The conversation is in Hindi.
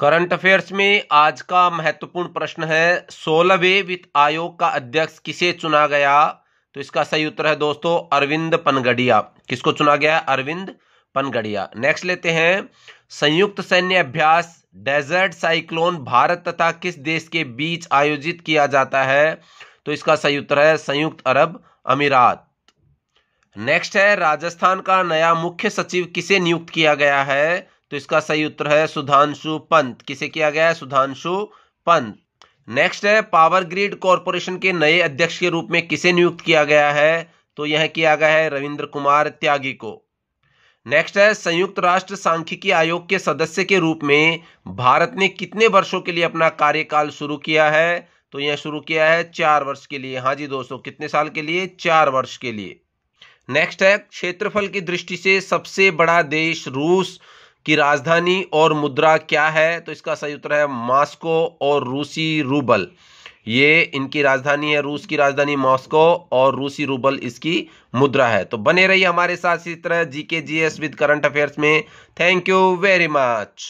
करंट अफेयर्स में आज का महत्वपूर्ण प्रश्न है सोलहवे वित्त आयोग का अध्यक्ष किसे चुना गया तो इसका सही उत्तर है दोस्तों अरविंद पनगड़िया किसको चुना गया अरविंद पनगड़िया नेक्स्ट लेते हैं संयुक्त सैन्य अभ्यास डेजर्ट साइक्लोन भारत तथा किस देश के बीच आयोजित किया जाता है तो इसका सही उत्तर है संयुक्त अरब अमीरात नेक्स्ट है राजस्थान का नया मुख्य सचिव किसे नियुक्त किया गया है तो इसका सही उत्तर है सुधांशु पंत किसे किया गया है सुधांशु पंत नेक्स्ट है पावर ग्रिड कॉरपोरेशन के नए अध्यक्ष के रूप में किसे नियुक्त किया गया है तो यह किया गया है रविंद्र कुमार त्यागी को नेक्स्ट है संयुक्त राष्ट्र सांख्यिकी आयोग के सदस्य के रूप में भारत ने कितने वर्षों के लिए अपना कार्यकाल शुरू किया है तो यह शुरू किया है चार वर्ष के लिए हाँ जी दोस्तों कितने साल के लिए चार वर्ष के लिए नेक्स्ट है क्षेत्रफल की दृष्टि से सबसे बड़ा देश रूस कि राजधानी और मुद्रा क्या है तो इसका सही उत्तर है मॉस्को और रूसी रूबल ये इनकी राजधानी है रूस की राजधानी मॉस्को और रूसी रूबल इसकी मुद्रा है तो बने रहिए हमारे साथ इसी तरह GK GS with current affairs में थैंक यू वेरी मच